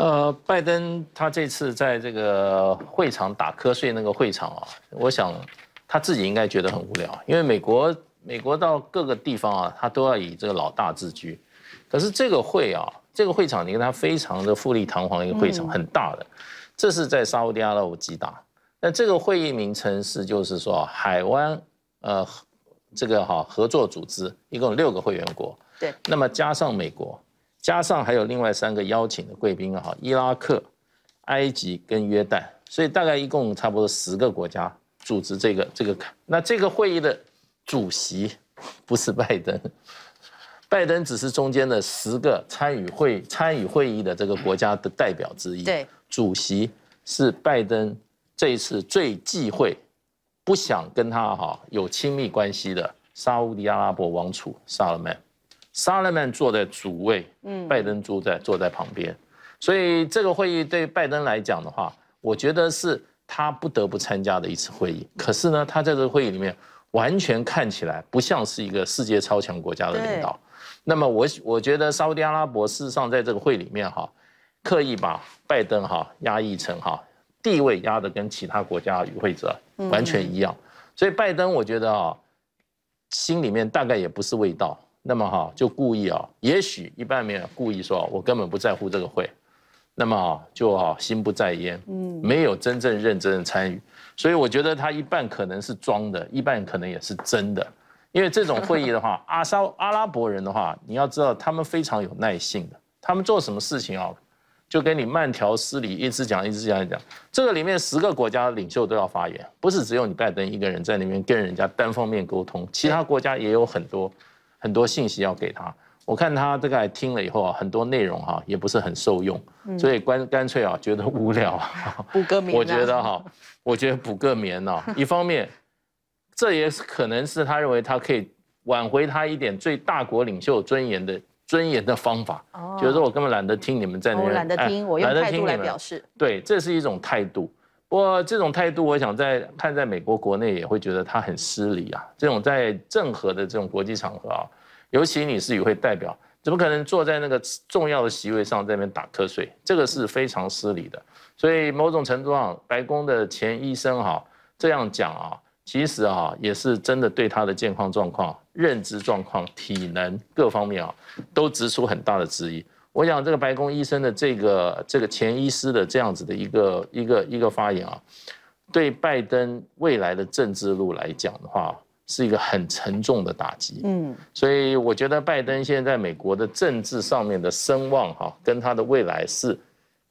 呃，拜登他这次在这个会场打瞌睡那个会场啊，我想他自己应该觉得很无聊，因为美国美国到各个地方啊，他都要以这个老大自居。可是这个会啊，这个会场你看它非常的富丽堂皇一个会场，很大的，这是在沙地阿拉伯吉达。那这个会议名称是就是说海湾呃这个哈合作组织，一共六个会员国，对，那么加上美国。加上还有另外三个邀请的贵宾啊，哈，伊拉克、埃及跟约旦，所以大概一共差不多十个国家组织这个这个。那这个会议的主席不是拜登，拜登只是中间的十个参与会参与会议的这个国家的代表之一。对，主席是拜登这一次最忌讳、不想跟他哈有亲密关系的沙迪阿拉伯王储萨勒曼。沙勒曼坐在主位，嗯，拜登坐在坐在旁边，所以这个会议对拜登来讲的话，我觉得是他不得不参加的一次会议。可是呢，他在这个会议里面完全看起来不像是一个世界超强国家的领导。那么我我觉得沙特阿拉伯事实上在这个会里面哈，刻意把拜登哈压抑成哈地位压的跟其他国家与会者完全一样。所以拜登我觉得啊，心里面大概也不是味道。那么哈就故意啊，也许一半没有故意说，我根本不在乎这个会，那么就啊心不在焉，嗯，没有真正认真的参与，所以我觉得他一半可能是装的，一半可能也是真的，因为这种会议的话，阿沙阿拉伯人的话，你要知道他们非常有耐性的，他们做什么事情啊，就跟你慢条斯理，一直讲一直讲一直讲，这个里面十个国家的领袖都要发言，不是只有你拜登一个人在里面跟人家单方面沟通，其他国家也有很多。很多信息要给他，我看他大概听了以后啊，很多内容哈也不是很受用，所以干干脆啊觉得无聊。补个眠，我觉得哈，我觉得补个眠呢，一方面，这也可能是他认为他可以挽回他一点最大国领袖尊严的尊严的方法。哦，就是我根本懒得听你们在那边，懒得听，我用态度来表示。对，这是一种态度。我这种态度，我想在看，在美国国内也会觉得他很失礼啊。这种在任何的这种国际场合啊，尤其你是与会代表，怎么可能坐在那个重要的席位上在那边打瞌睡？这个是非常失礼的。所以某种程度上，白宫的前医生哈这样讲啊，其实啊也是真的对他的健康状况、认知状况、体能各方面啊都指出很大的质疑。我想这个白宫医生的这个这个前医师的这样子的一个一个一个发言啊，对拜登未来的政治路来讲的话，是一个很沉重的打击。嗯，所以我觉得拜登现在美国的政治上面的声望哈，跟他的未来是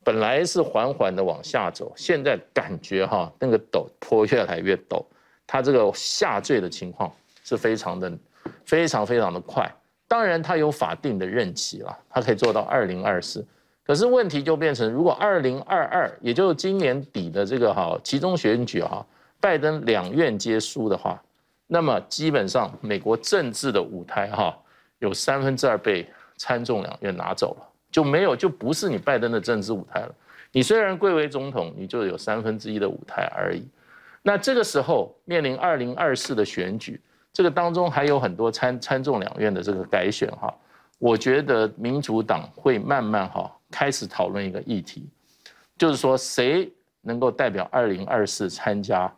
本来是缓缓的往下走，现在感觉哈那个陡坡越来越陡，他这个下坠的情况是非常的非常非常的快。当然，他有法定的任期了，他可以做到二零二四。可是问题就变成，如果二零二二，也就是今年底的这个哈其中选举哈，拜登两院皆输的话，那么基本上美国政治的舞台哈，有三分之二被参众两院拿走了，就没有就不是你拜登的政治舞台了。你虽然贵为总统，你就有三分之一的舞台而已。那这个时候面临二零二四的选举。这个当中还有很多参参众两院的这个改选哈，我觉得民主党会慢慢哈开始讨论一个议题，就是说谁能够代表二零二四参加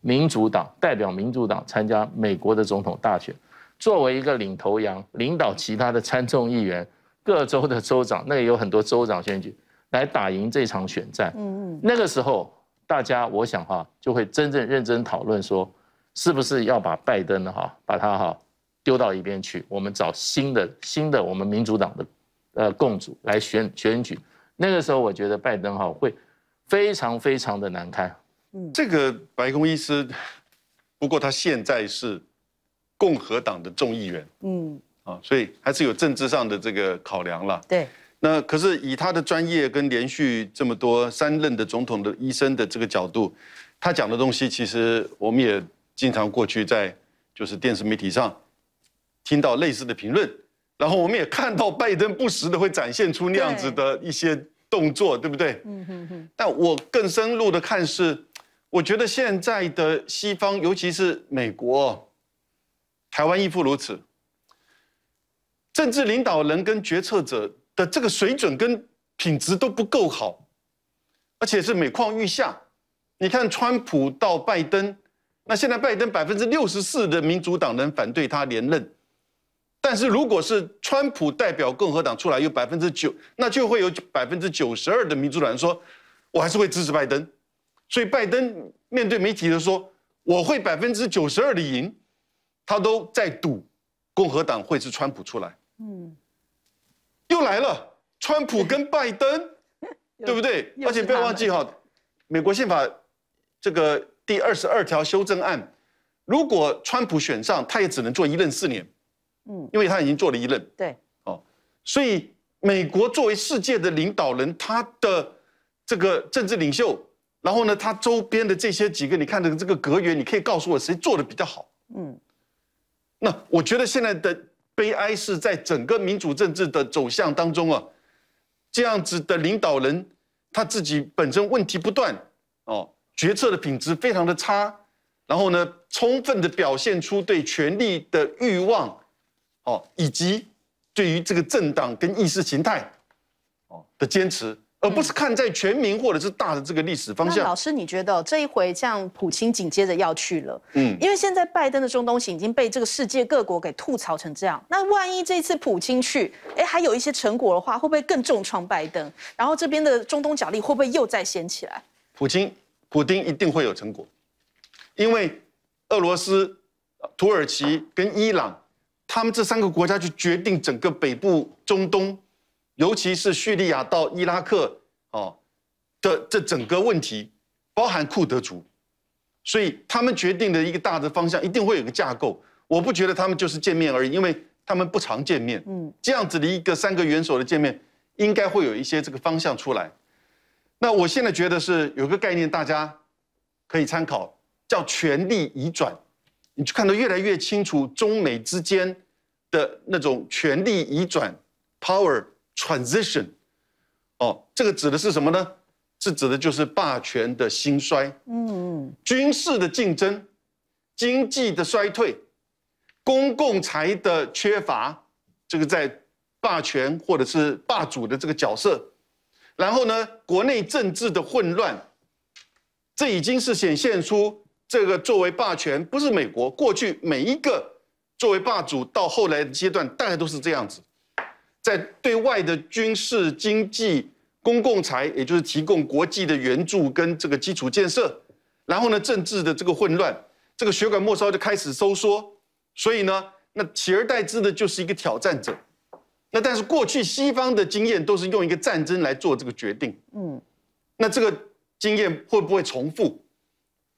民主党代表民主党参加美国的总统大选，作为一个领头羊，领导其他的参众议员、各州的州长，那也有很多州长选举来打赢这场选战。嗯嗯，那个时候大家我想哈就会真正认真讨论说。是不是要把拜登哈把他哈丢到一边去？我们找新的新的我们民主党的呃共主来选选举。那个时候我觉得拜登哈会非常非常的难堪。嗯，这个白宫医师，不过他现在是共和党的众议员。嗯啊，所以还是有政治上的这个考量了。对，那可是以他的专业跟连续这么多三任的总统的医生的这个角度，他讲的东西其实我们也。经常过去在就是电视媒体上听到类似的评论，然后我们也看到拜登不时的会展现出那样子的一些动作，对不对？嗯哼哼。但我更深入的看是，我觉得现在的西方，尤其是美国，台湾亦复如此。政治领导人跟决策者的这个水准跟品质都不够好，而且是每况愈下。你看川普到拜登。那现在拜登百分之六十四的民主党人反对他连任，但是如果是川普代表共和党出来，有百分之九，那就会有百分之九十二的民主党人说，我还是会支持拜登。所以拜登面对媒体的说，我会百分之九十二的赢，他都在赌共和党会是川普出来。嗯，又来了，川普跟拜登，对不对？而且不要忘记哈，美国宪法这个。第二十二条修正案，如果川普选上，他也只能做一任四年，嗯，因为他已经做了一任。对，哦，所以美国作为世界的领导人，他的这个政治领袖，然后呢，他周边的这些几个，你看的这个格员，你可以告诉我谁做的比较好？嗯，那我觉得现在的悲哀是在整个民主政治的走向当中啊，这样子的领导人他自己本身问题不断，哦。决策的品质非常的差，然后呢，充分的表现出对权力的欲望，哦，以及对于这个政党跟意识形态，哦的坚持，而不是看在全民或者是大的这个历史方向。老师，你觉得这一回像普京紧接着要去了，嗯，因为现在拜登的中东行已经被这个世界各国给吐槽成这样，那万一这次普京去，哎，还有一些成果的话，会不会更重创拜登？然后这边的中东角力会不会又再掀起来？普京。普京一定会有成果，因为俄罗斯、土耳其跟伊朗，他们这三个国家去决定整个北部中东，尤其是叙利亚到伊拉克哦的这整个问题，包含库德族，所以他们决定的一个大的方向一定会有个架构。我不觉得他们就是见面而已，因为他们不常见面。嗯，这样子的一个三个元首的见面，应该会有一些这个方向出来。那我现在觉得是有个概念，大家可以参考，叫权力移转。你就看到越来越清楚，中美之间的那种权力移转 （power transition）。哦，这个指的是什么呢？是指的就是霸权的兴衰，嗯，军事的竞争，经济的衰退，公共财的缺乏，这个在霸权或者是霸主的这个角色。然后呢，国内政治的混乱，这已经是显现出这个作为霸权不是美国。过去每一个作为霸主到后来的阶段，大概都是这样子，在对外的军事、经济、公共财，也就是提供国际的援助跟这个基础建设。然后呢，政治的这个混乱，这个血管末梢就开始收缩。所以呢，那取而代之的就是一个挑战者。那但是过去西方的经验都是用一个战争来做这个决定，嗯，那这个经验会不会重复？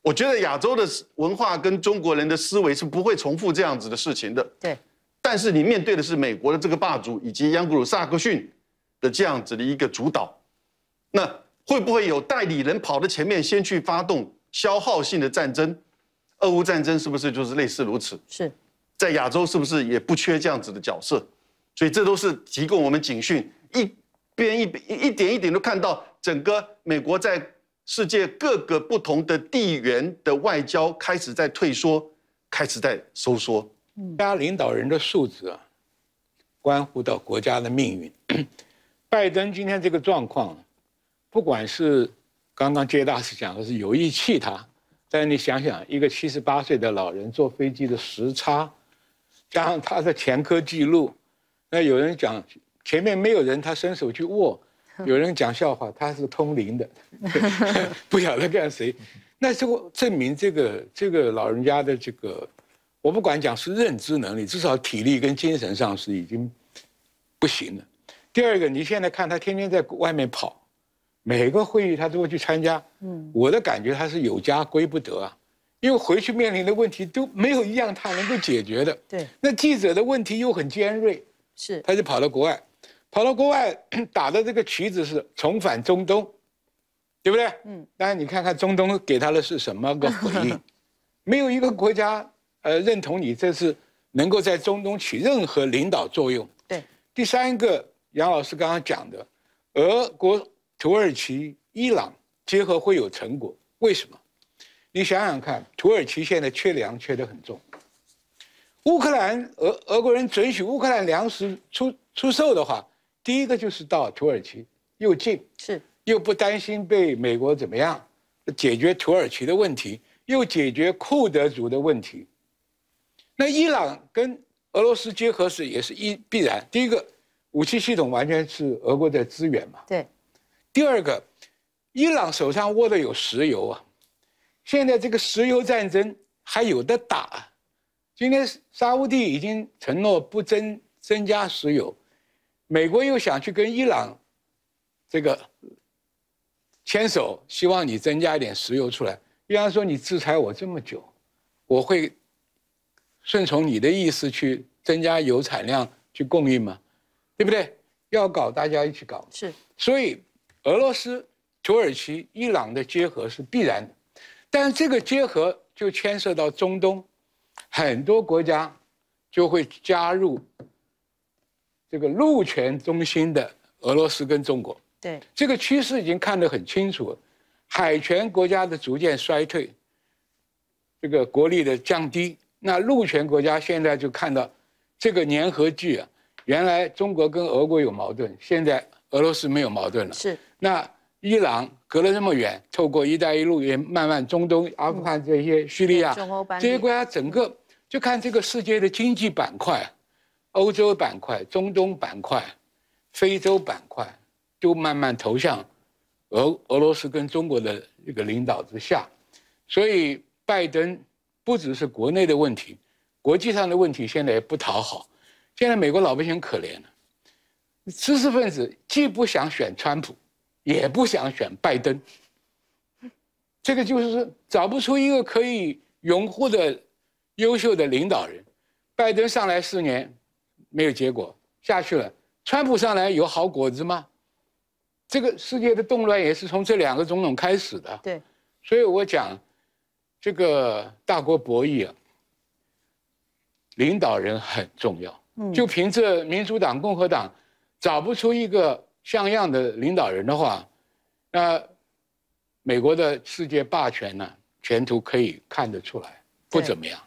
我觉得亚洲的文化跟中国人的思维是不会重复这样子的事情的。对。但是你面对的是美国的这个霸主以及央古鲁萨克逊的这样子的一个主导，那会不会有代理人跑到前面先去发动消耗性的战争？俄乌战争是不是就是类似如此？是。在亚洲是不是也不缺这样子的角色？所以这都是提供我们警讯，一边一一点一点都看到整个美国在世界各个不同的地缘的外交开始在退缩，开始在收缩。国家领导人的素质啊，关乎到国家的命运。拜登今天这个状况，不管是刚刚杰大使讲的是有意气他，但是你想想，一个七十八岁的老人坐飞机的时差，加上他的前科记录。那有人讲前面没有人，他伸手去握；有人讲笑话，他是通灵的，不晓得干谁。那这个证明这个这个老人家的这个，我不管讲是认知能力，至少体力跟精神上是已经不行了。第二个，你现在看他天天在外面跑，每个会议他都会去参加。嗯，我的感觉他是有家归不得啊，因为回去面临的问题都没有一样他能够解决的。对，那记者的问题又很尖锐。是，他就跑到国外，跑到国外 打的这个旗子是重返中东，对不对？嗯，但是你看看中东给他的是什么个回应？没有一个国家，呃，认同你这次能够在中东起任何领导作用。对，第三个杨老师刚刚讲的，俄国、土耳其、伊朗结合会有成果，为什么？你想想看，土耳其现在缺粮缺得很重。乌克兰俄俄国人准许乌克兰粮食出出售的话，第一个就是到土耳其，又近是又不担心被美国怎么样，解决土耳其的问题，又解决库德族的问题。那伊朗跟俄罗斯结合时也是一必然。第一个，武器系统完全是俄国的资源嘛。对。第二个，伊朗手上握的有石油啊，现在这个石油战争还有的打。今天沙地已经承诺不增增加石油，美国又想去跟伊朗这个牵手，希望你增加一点石油出来。伊朗说你制裁我这么久，我会顺从你的意思去增加油产量去供应吗？对不对？要搞大家一起搞是。所以俄罗斯、土耳其、伊朗的结合是必然的，但这个结合就牵涉到中东。很多国家就会加入这个陆权中心的俄罗斯跟中国。对，这个趋势已经看得很清楚了。海权国家的逐渐衰退，这个国力的降低，那陆权国家现在就看到这个粘合剂啊，原来中国跟俄国有矛盾，现在俄罗斯没有矛盾了。是。那。伊朗隔了那么远，透过“一带一路”也慢慢中东、阿富汗这些叙利亚、这些国家，整个就看这个世界的经济板块、欧洲板块、中东板块、非洲板块，都慢慢投向俄俄罗斯跟中国的这个领导之下。所以，拜登不只是国内的问题，国际上的问题现在也不讨好。现在美国老百姓可怜了，知识分子既不想选川普。也不想选拜登，这个就是找不出一个可以拥护的优秀的领导人。拜登上来四年没有结果，下去了。川普上来有好果子吗？这个世界的动乱也是从这两个总统开始的。对，所以我讲这个大国博弈啊，领导人很重要。嗯，就凭这民主党、共和党找不出一个。像样的领导人的话，那美国的世界霸权呢，前途可以看得出来不怎么样。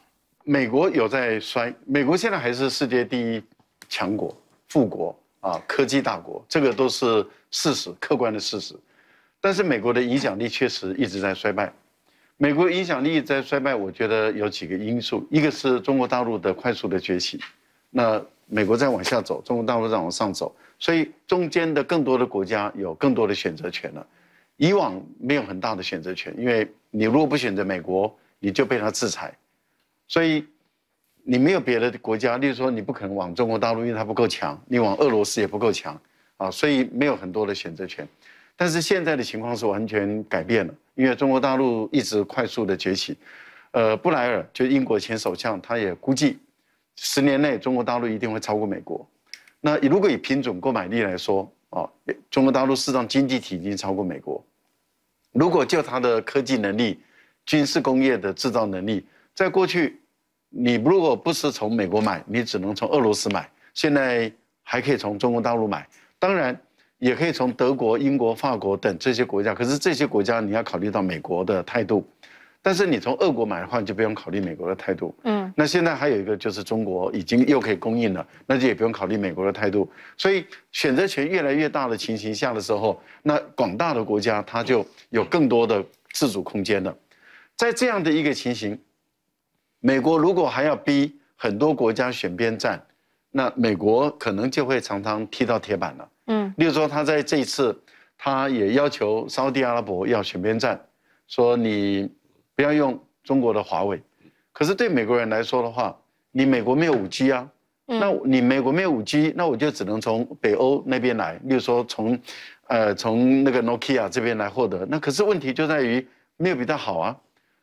美国有在衰，美国现在还是世界第一强国、富国啊，科技大国，这个都是事实、客观的事实。但是美国的影响力确实一直在衰败。美国影响力在衰败，我觉得有几个因素：一个是中国大陆的快速的崛起，那。美国在往下走，中国大陆在往上走，所以中间的更多的国家有更多的选择权了。以往没有很大的选择权，因为你如果不选择美国，你就被他制裁，所以你没有别的国家。例如说，你不可能往中国大陆，因为它不够强；你往俄罗斯也不够强啊，所以没有很多的选择权。但是现在的情况是完全改变了，因为中国大陆一直快速的崛起。呃，布莱尔就英国前首相，他也估计。十年内，中国大陆一定会超过美国。那如果以品种购买力来说啊，中国大陆市场经济体已经超过美国。如果就它的科技能力、军事工业的制造能力，在过去，你如果不是从美国买，你只能从俄罗斯买，现在还可以从中国大陆买，当然也可以从德国、英国、法国等这些国家。可是这些国家你要考虑到美国的态度。但是你从俄国买的话，你就不用考虑美国的态度。嗯，那现在还有一个就是中国已经又可以供应了，那就也不用考虑美国的态度。所以选择权越来越大的情形下的时候，那广大的国家它就有更多的自主空间了。在这样的一个情形，美国如果还要逼很多国家选边站，那美国可能就会常常踢到铁板了。嗯，例如说他在这一次，他也要求沙地阿拉伯要选边站，说你。不要用中国的华为，可是对美国人来说的话，你美国没有五 G 啊，那你美国没有五 G，那我就只能从北欧那边来，例如说从，呃，从那个 Nokia 这边来获得。那可是问题就在于没有比它好啊，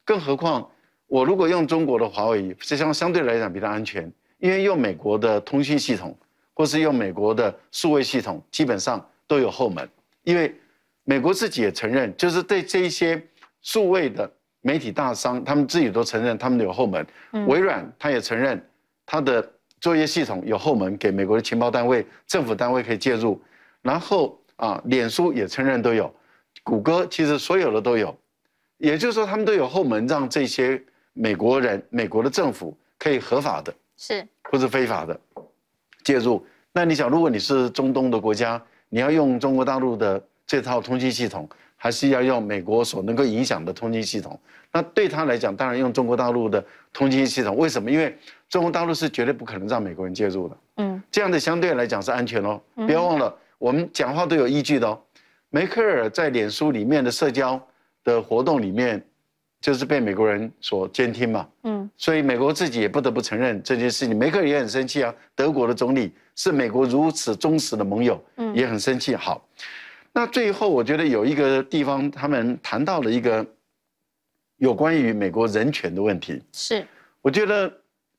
更何况我如果用中国的华为，这相相对来讲比较安全，因为用美国的通讯系统或是用美国的数位系统，基本上都有后门，因为美国自己也承认，就是对这些数位的。媒体大商，他们自己都承认他们有后门。微软他也承认他的作业系统有后门，给美国的情报单位、政府单位可以介入。然后啊，脸书也承认都有，谷歌其实所有的都有。也就是说，他们都有后门，让这些美国人、美国的政府可以合法的，是或者非法的介入。那你想，如果你是中东的国家，你要用中国大陆的这套通信系统？还是要用美国所能够影响的通信系统，那对他来讲，当然用中国大陆的通信系统。为什么？因为中国大陆是绝对不可能让美国人介入的。嗯，这样的相对来讲是安全哦。不要忘了，我们讲话都有依据的哦。梅克尔在脸书里面的社交的活动里面，就是被美国人所监听嘛。嗯，所以美国自己也不得不承认这件事情。梅克尔也很生气啊。德国的总理是美国如此忠实的盟友，嗯，也很生气。好。那最后，我觉得有一个地方，他们谈到了一个有关于美国人权的问题。是，我觉得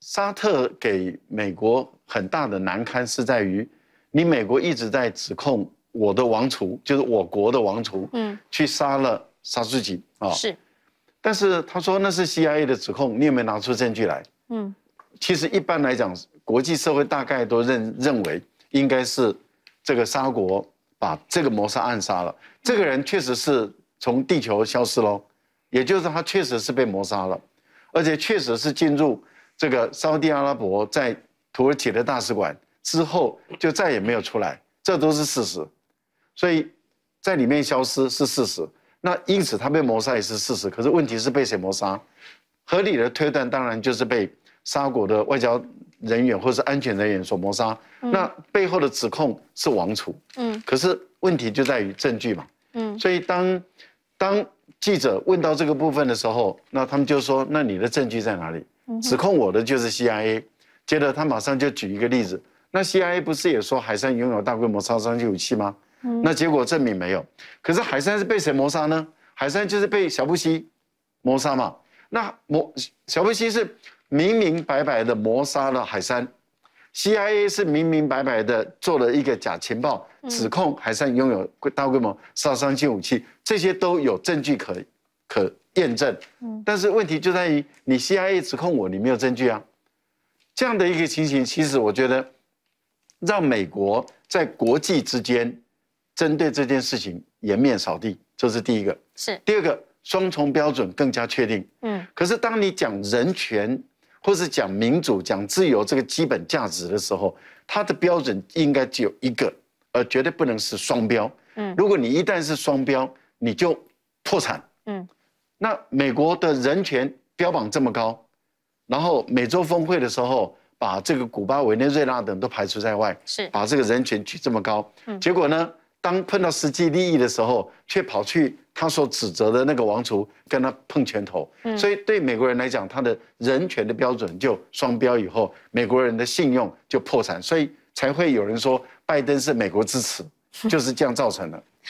沙特给美国很大的难堪是在于，你美国一直在指控我的王储，就是我国的王储，嗯，去杀了杀自己啊。是，但是他说那是 CIA 的指控，你有没有拿出证据来？嗯，其实一般来讲，国际社会大概都认认为应该是这个沙国。把这个谋杀暗杀了这个人，确实是从地球消失喽，也就是他确实是被谋杀了，而且确实是进入这个沙地阿拉伯在土耳其的大使馆之后就再也没有出来，这都是事实。所以在里面消失是事实，那因此他被谋杀也是事实。可是问题是被谁谋杀？合理的推断当然就是被沙国的外交。人员或是安全人员所谋杀，那背后的指控是王储。嗯，可是问题就在于证据嘛。嗯，所以当当记者问到这个部分的时候，那他们就说：“那你的证据在哪里？指控我的就是 CIA。”接着他马上就举一个例子，那 CIA 不是也说海山拥有大规模杀伤性武器吗？嗯，那结果证明没有。可是海山是被谁谋杀呢？海山就是被小布希谋杀嘛。那谋小布希是。明明白白的抹杀了海山，CIA 是明明白白的做了一个假情报，指控海山拥有大规模杀伤性武器，这些都有证据可可验证。但是问题就在于你 CIA 指控我，你没有证据啊。这样的一个情形，其实我觉得让美国在国际之间针对这件事情颜面扫地，这是第一个。是第二个，双重标准更加确定。嗯，可是当你讲人权。或是讲民主、讲自由这个基本价值的时候，它的标准应该只有一个，而绝对不能是双标。嗯，如果你一旦是双标，你就破产。嗯，那美国的人权标榜这么高，然后美洲峰会的时候把这个古巴、委内瑞拉等都排除在外，是把这个人权举这么高，结果呢，当碰到实际利益的时候，却跑去。他所指责的那个王储跟他碰拳头，所以对美国人来讲，他的人权的标准就双标，以后美国人的信用就破产，所以才会有人说拜登是美国支持，就是这样造成的。